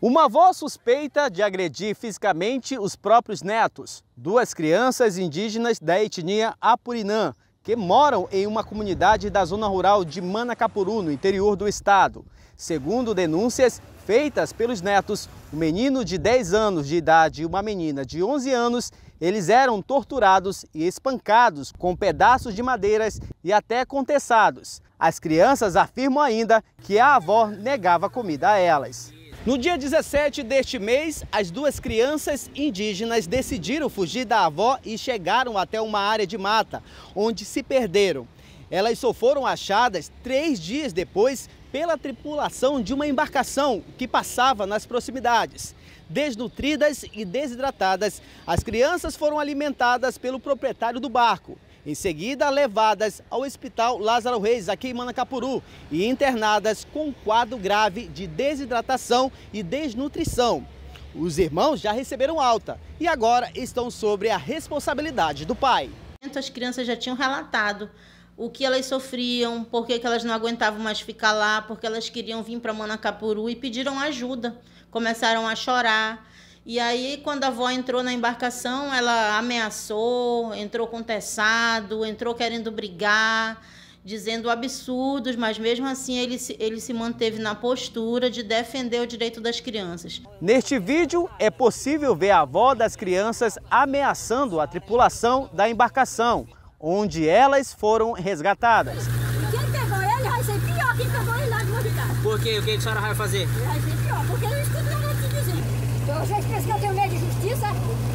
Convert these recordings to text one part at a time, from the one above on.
Uma avó suspeita de agredir fisicamente os próprios netos, duas crianças indígenas da etnia Apurinã, que moram em uma comunidade da zona rural de Manacapuru, no interior do estado. Segundo denúncias feitas pelos netos, o um menino de 10 anos de idade e uma menina de 11 anos, eles eram torturados e espancados com pedaços de madeiras e até contessados. As crianças afirmam ainda que a avó negava comida a elas. No dia 17 deste mês, as duas crianças indígenas decidiram fugir da avó e chegaram até uma área de mata, onde se perderam. Elas só foram achadas três dias depois pela tripulação de uma embarcação que passava nas proximidades. Desnutridas e desidratadas, as crianças foram alimentadas pelo proprietário do barco em seguida levadas ao Hospital Lázaro Reis, aqui em Manacapuru, e internadas com quadro grave de desidratação e desnutrição. Os irmãos já receberam alta e agora estão sobre a responsabilidade do pai. As crianças já tinham relatado o que elas sofriam, por que elas não aguentavam mais ficar lá, porque elas queriam vir para Manacapuru e pediram ajuda. Começaram a chorar, e aí, quando a avó entrou na embarcação, ela ameaçou, entrou com contestado, entrou querendo brigar, dizendo absurdos, mas mesmo assim ele se, ele se manteve na postura de defender o direito das crianças. Neste vídeo, é possível ver a avó das crianças ameaçando a tripulação da embarcação, onde elas foram resgatadas. Quem pegou ele vai ser pior, quem pegou ele lá de Por quê? O que a senhora vai fazer? Ele vai ser pior, porque ele que eu tenho medo de justiça,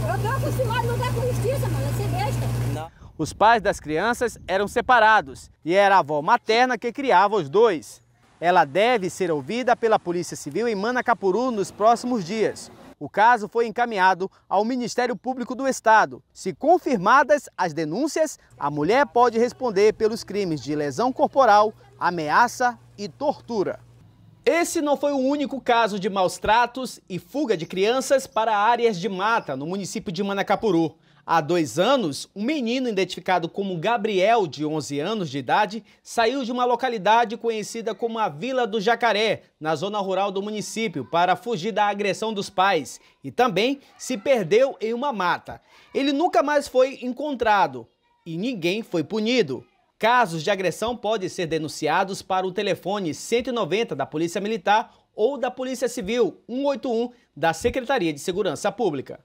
eu estou acostumado a lutar com justiça, mano, é ser besta. Não. Os pais das crianças eram separados e era a avó materna que criava os dois. Ela deve ser ouvida pela Polícia Civil em Manacapuru nos próximos dias. O caso foi encaminhado ao Ministério Público do Estado. Se confirmadas as denúncias, a mulher pode responder pelos crimes de lesão corporal, ameaça e tortura. Esse não foi o único caso de maus tratos e fuga de crianças para áreas de mata no município de Manacapuru. Há dois anos, um menino identificado como Gabriel, de 11 anos de idade, saiu de uma localidade conhecida como a Vila do Jacaré, na zona rural do município, para fugir da agressão dos pais e também se perdeu em uma mata. Ele nunca mais foi encontrado e ninguém foi punido. Casos de agressão podem ser denunciados para o telefone 190 da Polícia Militar ou da Polícia Civil 181 da Secretaria de Segurança Pública.